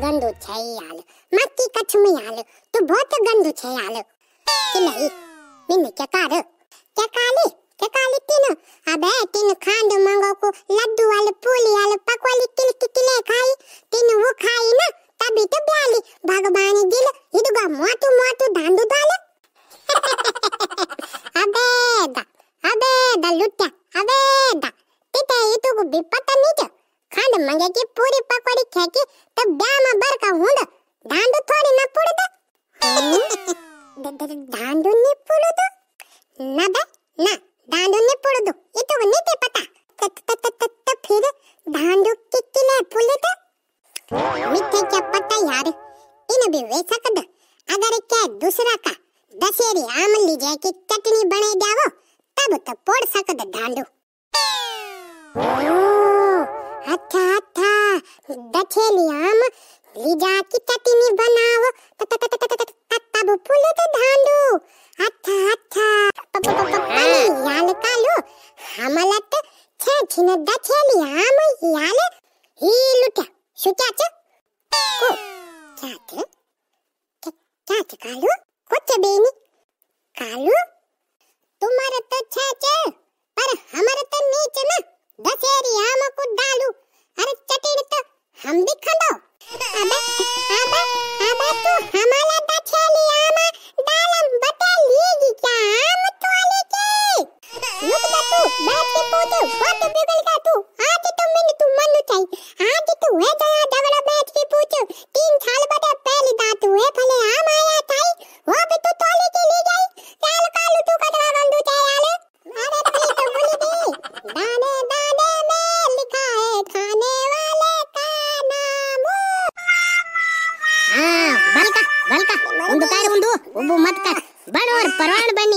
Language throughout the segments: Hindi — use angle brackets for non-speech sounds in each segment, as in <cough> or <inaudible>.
ગંદુ છે યાલ માકી કચ્છમી યાલ તું બહોત ગંદુ છે યાલ કે નહીં મિને કે કાર કે કાલી કે કાલી તીન અબે તીન ખાંડ માંગો કો લડ્ડુ વાલ પૂલી વાલ પકવાલી કિલ કિલે ખાઈ તીન વો ખાઈ ના તબી તો બ્યાલી ભગવાન દિલ ઇદુગા મોટુ મોટુ ધાંધુ દાલ અબે દા અબે દા લુટ્યા અબે દા તીતે ઇતુગુ બિપત નીચ खांड मंगे की पूरी पकौड़ी खेकी तब ब्याह में बर का हुंड धांधु थोड़ी ना पुड़ हम्म। दो धांधु नहीं पुड़ दो ना बे ना धांधु नहीं पुड़ दो ये तो नहीं ते पता त त त त त फिर धांधु के किले पुले दो मिठे क्या पता यार इन भी वे सकद अगर क्या दूसरा का दशेरी आम लीजिए कि त ली जा की चटनी बनाओ तब फूल तो ढांडो अच्छा अच्छा पानी याल कालो हमलत छे छिन द दछेलियाम याल ही लुटा सुचाच को चाच थे क्या कालो कुछ बेनी नहीं कालो तुम्हारा तो छे छे पर हमारे तो नीचे ना दशेरी आम को डालू अरे चटेड़ तो हम भी खंडो अबे अबे अबे तू हमारा दछेली आमा दालम बतेलीगी क्या आम तोले के रुक जा तू बैठ के पूछ बहुत बिगड़ गया तू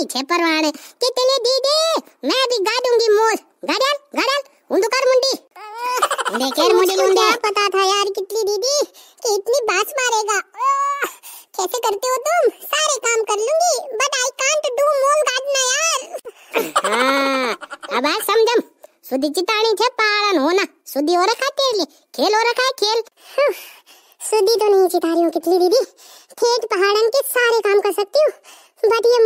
पीछे परवाड़े कितने दीदी मैं भी गा दूंगी मोर गाड़ल गाड़ल उंदू कर मुंडी देखेर मुंडी मुंडा पता था यार कितनी दीदी कि इतनी बास मारेगा कैसे करते हो तुम सारे काम कर लूंगी बट आई कांट डू मोल गाड़ना यार हां अब आ समझम सुधी चितानी छे पालन ना सुधी और रखा तेरे लिए खेल और रखा है खेल सुधी तो नहीं चिता रही हूँ कितनी दीदी खेत पहाड़न के सारे काम कर सकती हूँ बट ये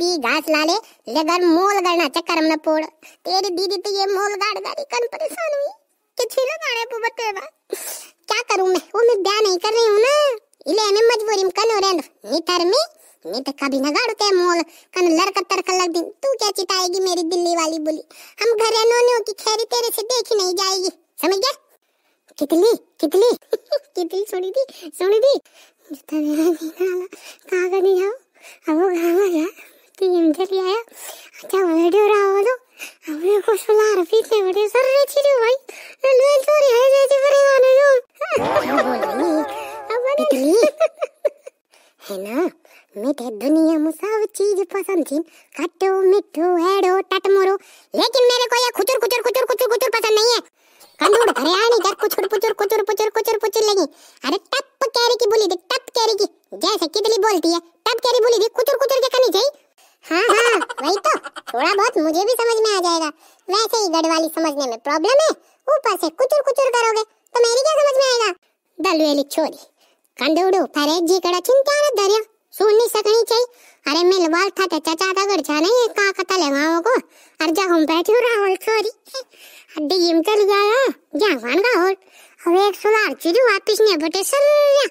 भी घास लाले ले घर मोल गड़ना चक्कर में पोड़ तेरी दीदी तो ये मोल गाड़ गाड़ी कन परेशान हुई कि छेला गाड़े पो बतेवा क्या करूं मैं वो मैं ध्यान नहीं कर रही हूं ना इले ने मजबूरी में कनो रेंद नीतर में नीत तो कभी ना गाड़ते मोल कन लड़क तरक लग दिन तू क्या चिताएगी मेरी दिल्ली वाली बोली हम घर नोनियों की खैरी तेरे से देखी नहीं जाएगी समझ गया कितली कितली <laughs> कितली सुनी थी सुनी थी जुता मेरा नहीं नाला अब वो कहाँ गया టీఎంజీలు ఆయా అచ్చా వీడియో రావదు అవి కుషుల అర్ఫీతే వీడియో సరే చిరు భాయ్ वीडियो सर रे చేసి भाई నేను सॉरी है जैसे है ना मीठे दुनिया में सब चीज पसंद थी खट्टो मिठो हेड़ो टटमोरो लेकिन मेरे को ये खुचुर खुचुर खुचुर खुचुर खुचुर पसंद नहीं है कंदूर घरे आने कर कुचुर पुचुर कुचुर पुचुर कुचुर पुचुर लगी अरे टप कैरी की बोली थी टप कैरी की जैसे कितली बोलती है टप कैरी बोली थी कुचुर कुचुर के कनी चाहिए हाँ हाँ वही तो थोड़ा बहुत मुझे भी समझ में आ जाएगा वैसे ही गढ़वाली समझने में प्रॉब्लम है ऊपर से कुचुर कुचुर करोगे तो मेरी क्या समझ में आएगा दलवेली छोरी कंडोड़ो जी कड़ा चिंता रे दरिया सुननी सकनी चाहिए अरे मैं लवाल था ते तो चाचा था गड़ जाने ये का कता ले लेवाओ को जा हम बैठो राहुल छोरी हड्डी गिम चल गया जा वान का होल अब एक सुलार चिरू वापस ने बटे सल्ला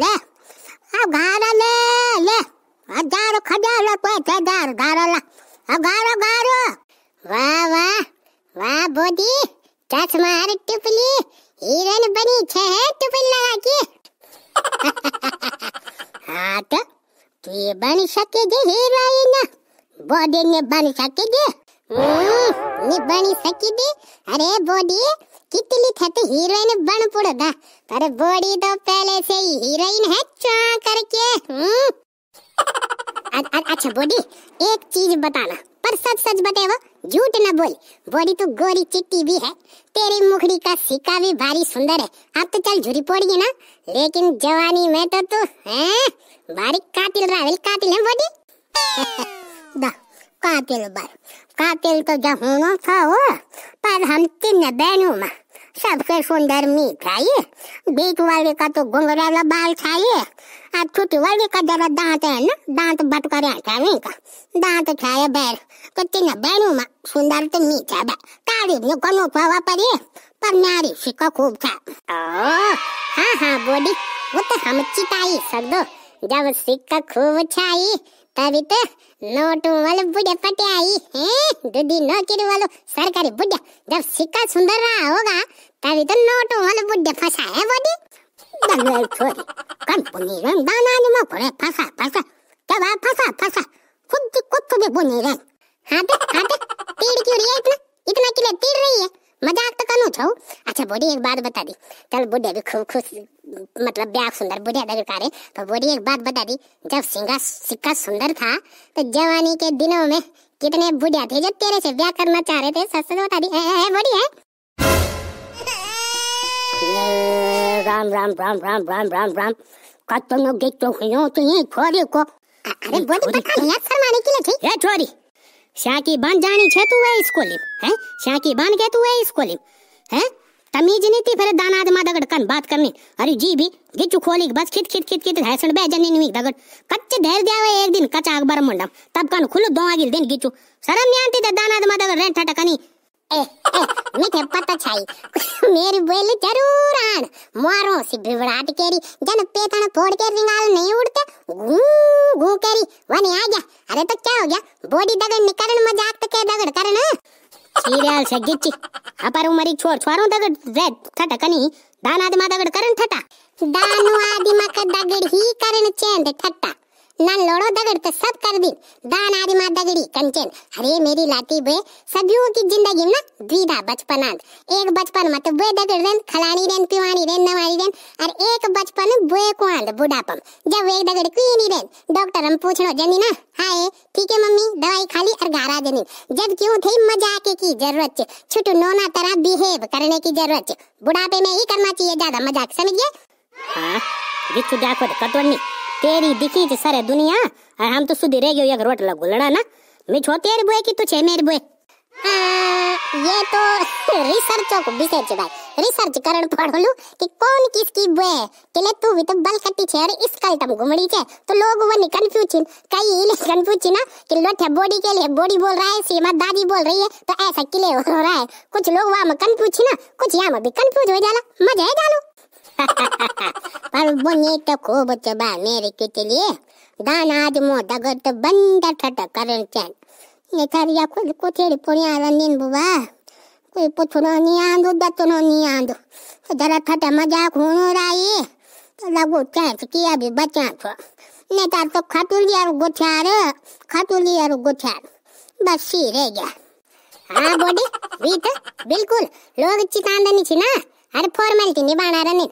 ले अब गारा ले ले हजार खजाला तो हजार गारा ला अब गारो गारो वाह वाह वाह बोदी टच मार टिपली हिरन बनी छे टिपल लगा के हाँ तो तू बन सके जे हीरोइन बोदी ने बन सके जे नहीं हम्म, बन सके जे अरे बोदी कितली थती हीरोइन बन पड़दा पर बॉडी तो पहले से ही हीरोइन है चा करके अच्छा बॉडी एक चीज बताना पर सच सच बते वो झूठ ना बोल बॉडी तो गोरी चिट्टी भी है तेरी मुखड़ी का सिक्का भी भारी सुंदर है अब तो चल झुरी पड़ी ना लेकिन जवानी में तो तू है बारीक कातिल रावल कातिल है बॉडी दा कातिल बन कातिल तो जहूनो था वो पर हम तीन बहनों में सबसे सुंदर मी चाहिए बीच वाले का तो घुंघराला बाल चाहिए अब छुट वाले का जरा दांत है ना दांत भटकरे चाहिए का दांत छाए बैर तो तीन बहनों में सुंदर तो मी था बा तारीफ नो कनो पावा पड़े पर नारी शिका खूब था हाँ हाँ बोली वो तो हम चिताई सर दो जब सिक्का खूब छाई तभी तो नोट वाले बुढ़े पटे आई हैं दूधी नौकरी वालों सरकारी बुढ़िया जब सिक्का सुंदर रहा होगा तभी तो नोट वाले बुढ़े फंसा है बोली दंगल छोरी कंपनी रंग दाना नहीं मार पड़े फंसा फंसा क्या बात फंसा फंसा खुद की खुद को भी बुनी रंग हाँ तो हाँ तो तीर क्यों रही है इतना इतना किले तीर रही है मजाक तो कनो छो अच्छा बोडी एक बात बता दी चल बुढ़िया भी खूब खुश मतलब ब्याह सुंदर बुढ़िया दगर कारे तो बोडी एक बात बता दी जब सिंगा सिक्का सुंदर था तो जवानी के दिनों में कितने बुढ़िया थे जो तेरे से ब्याह करना चाह रहे थे सच सच बता दी है, है बूढ़ी है राम राम राम राम राम राम राम का तुम लोग देख तो हो तो ये छोरी को अरे बूढ़ी बता दिया शर्माने के लिए ठीक है छोरी शाकी बन जानी छे तू है स्कूल है शाकी बन के तू है स्कूल है तमीज नहीं थी फिर दाना आदमा दगड़ कन बात करनी अरे जी भी गिचु खोली बस खित खित खित खित हैसन बे जनी नुई दगड़ कच्चे ढेर दिया हुए एक दिन कच्चा अकबर मुंडम तब कन खुल दो आगे दिन गिचु शरम नहीं आती थे दाना आदमा दगड़ रेंट हटकनी ए ए मिठे पता छाई मेरी बोली जरूर आन मारो सी बिवराट केरी जन पेतन फोड़ के रिंगाल नहीं उड़ते गू गू केरी वन आ गया अरे तो क्या हो गया बॉडी दगड़ निकरण मजाक तो के दगड़ करना ಸೀರಿಯಲ್ ಸಗ್ಗಿಚ್ಚಿ ಅಪಾರು ಮರಿ ಚೋರ್ ಚೋರು ದಗಡ್ ರೆಡ್ ಕಟ ಕನಿ ದಾನಾದಿ ಮಾ ದಗಡ್ ಕರನ್ ಠಟ ದಾನು ಆದಿ ಮಕ ದಗಡ್ ಹೀ ಕರನ್ ಚೇಂದ ಠಟ್ಟ ना लोड़ो दगड़ तो सब कर दी दान आदि मा दगड़ी कंचन अरे मेरी लाती बे सभियों की जिंदगी ना द्विधा बचपन एक बचपन मत तो बे दगड़ रेन खलानी रेन पिवानी रेन नवानी रेन और एक बचपन बुए कुआंद बुढ़ापम जब एक दगड़ कुई नहीं रेन डॉक्टर हम पूछनो जनी ना हाय ठीक है मम्मी दवाई खाली और गारा जनी जब क्यों थे मजाक की जरूरत छुट नोना तरह बिहेव करने की जरूरत बुढ़ापे में ही करना चाहिए ज्यादा मजाक समझिए हाँ रिच जाको कटवनी तेरी दिखी च सारे दुनिया और हम तो सुधी रह गए एक रोट लग गुलड़ा ना मैं छो तेरे बुए की तू छे मेरे बुए ये तो रिसर्च को विषय छ भाई रिसर्च करण लो कि कौन किसकी बुए केले तू भी तो बल कट्टी छे और इस कल तम घुमड़ी छे तो लोग वो कंफ्यूज छिन कई इले कंफ्यूज ना कि लोठे बॉडी के लिए बॉडी बोल रहा है सी मां दादी बोल रही है तो ऐसा किले हो रहा है कुछ लोग वा में कंफ्यूज ना कुछ यहां में भी कंफ्यूज हो जाला मजा है जालो पर परबुनी तो खूब चबा मेरे के कितलिए दान आज मो तो बंद ठट करन चैन निथरिया खुद को तेरी पुणिया रनिन बुवा कोई पुछनो नी आंदो दतनो नी आंदो तो जरा ठट मजाक होनो राई तो लगो चांस किया भी बचा तो ने नेता तो खटुली और गुछार खटुली और गुछार बस सी रह गया हां बॉडी बीत बिल्कुल लोग चितांदनी छी ना अरे फॉर्मेलिटी निभाना रे नहीं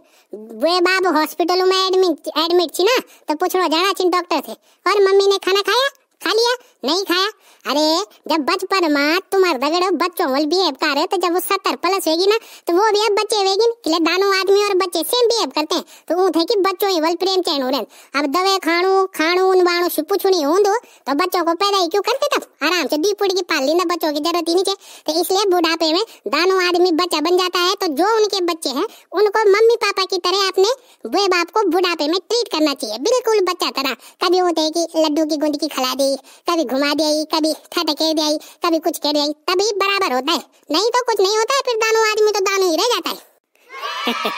वे बाबू हॉस्पिटल में एडमिट एडमिट थी ना तो पूछो जाना छी डॉक्टर से और मम्मी ने खाना खाया खा लिया नहीं खाया अरे जब बचपन में तुम्हार दगड़ बच्चों वाल बिहेव करे तो जब वो सत्तर प्लस होगी ना तो वो भी अब बच्चे होगी इसलिए दानो आदमी और बच्चे सेम बिहेव करते हैं तो ऊँ थे कि बच्चों ही वाल प्रेम चैन हो रहे अब दवे खाणु खाणु उन उनवाणु शिपुछुनी हूं दो तो बच्चों को पैदा ही क्यों करते तब आराम से दी पुड़ी की पाल ली ना बच्चों की जरूरत ही नहीं तो इसलिए बुढ़ापे में दानो आदमी बच्चा बन जाता है तो जो उनके बच्चे हैं उनको मम्मी पापा की तरह अपने वे बाप को बुढ़ापे में ट्रीट करना चाहिए बिल्कुल बच्चा तरह कभी होते है की लड्डू की गुंद की खिला दे आई कभी घुमा दी कभी थट कर आई कभी कुछ कर दी तभी बराबर होता है नहीं तो कुछ नहीं होता है फिर दानू आदमी तो दानू ही रह जाता है <laughs>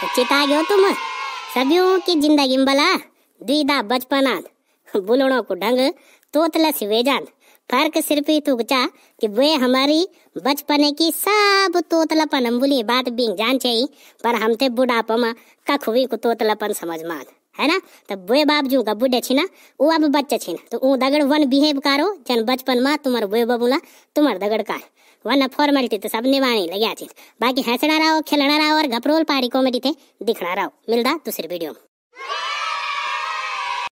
तो चिता गयो तुम सदियों की जिंदगी बला भला द्विधा बचपना बुलड़ों को ढंग तोतला सी वेजान फर्क सिर्फ ही तुगचा कि वे हमारी बचपने की सब तोतलापन बुली बात बिंग जान चाहिए पर हम ते बुढ़ापा में कख हुई को तोतलापन समझ मान है ना तो बोए बाप जो का बुढ़े छिना वो अब बच्चे छिन तो वो दगड़ वन बिहेव करो जन बचपन में तुम्हार बोए बबूला तुम्हार दगड़ का वन फॉर्मेलिटी तो सब निभानी लगे बाकी हंसना रहो खेलना रहो और घपरोल पारी कॉमेडी थे दिखना रहो मिलता दूसरे वीडियो में